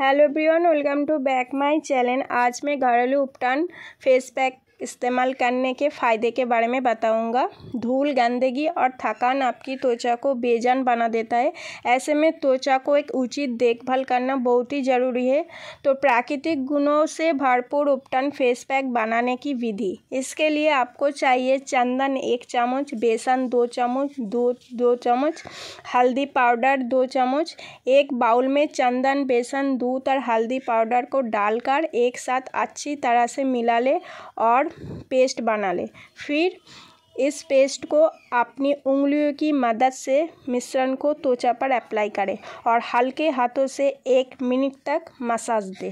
hello Brian welcome to back my channel आज मैं घरेलू उपटान फेस पैक इस्तेमाल करने के फ़ायदे के बारे में बताऊंगा धूल गंदगी और थकान आपकी त्वचा को बेजान बना देता है ऐसे में त्वचा को एक उचित देखभाल करना बहुत ही ज़रूरी है तो प्राकृतिक गुणों से भरपूर उपटन फेस पैक बनाने की विधि इसके लिए आपको चाहिए चंदन एक चम्मच बेसन दो चम्मच दो दो चम्मच हल्दी पाउडर दो चम्मच एक बाउल में चंदन बेसन दूध और हल्दी पाउडर को डालकर एक साथ अच्छी तरह से मिला लें और पेस्ट बना लें फिर इस पेस्ट को अपनी उंगलियों की मदद से मिश्रण को त्वचा पर अप्लाई करें और हल्के हाथों से एक मिनट तक मसाज दें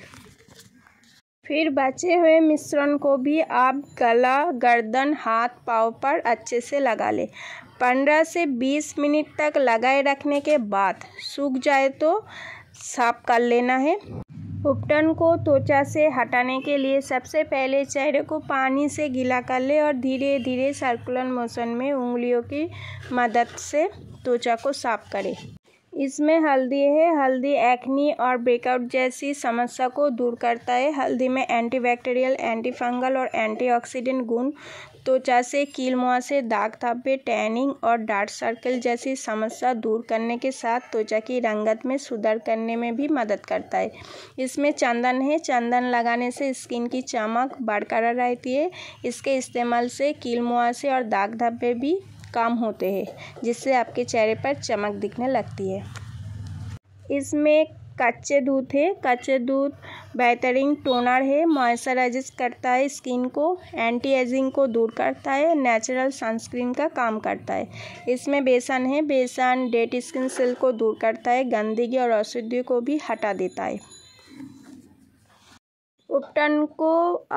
फिर बचे हुए मिश्रण को भी आप गला गर्दन हाथ पाँव पर अच्छे से लगा लें पंद्रह से बीस मिनट तक लगाए रखने के बाद सूख जाए तो साफ कर लेना है उपटन को त्वचा से हटाने के लिए सबसे पहले चेहरे को पानी से गीला कर ले और धीरे धीरे सर्कुलर मोशन में उंगलियों की मदद से त्वचा को साफ करें इसमें हल्दी है हल्दी एक्नी और ब्रेकआउट जैसी समस्या को दूर करता है हल्दी में एंटीबैक्टीरियल एंटीफंगल और एंटीऑक्सीडेंट गुण त्वचा से कील मुआ से दाग धब्बे टैनिंग और डार्क सर्कल जैसी समस्या दूर करने के साथ त्वचा की रंगत में सुधार करने में भी मदद करता है इसमें चंदन है चंदन लगाने से स्किन की चमक बरकरार रहती है इसके इस्तेमाल से कील मुआ से और दाग धब्बे भी काम होते हैं जिससे आपके चेहरे पर चमक दिखने लगती है इसमें कच्चे दूध है कच्चे दूध बेहतरीन टोनर है मॉइस्चराइज करता है स्किन को एंटी एजिंग को दूर करता है नेचुरल सनस्क्रीन का काम करता है इसमें बेसन है बेसन डेड स्किन सेल को दूर करता है गंदगी और औषधियों को भी हटा देता है उपटन को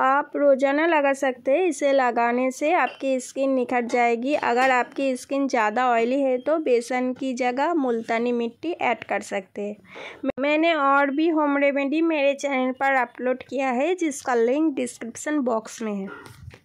आप रोज़ाना लगा सकते हैं इसे लगाने से आपकी स्किन निखर जाएगी अगर आपकी स्किन ज़्यादा ऑयली है तो बेसन की जगह मुल्तानी मिट्टी ऐड कर सकते हैं मैंने और भी होम रेमेडी मेरे चैनल पर अपलोड किया है जिसका लिंक डिस्क्रिप्सन बॉक्स में है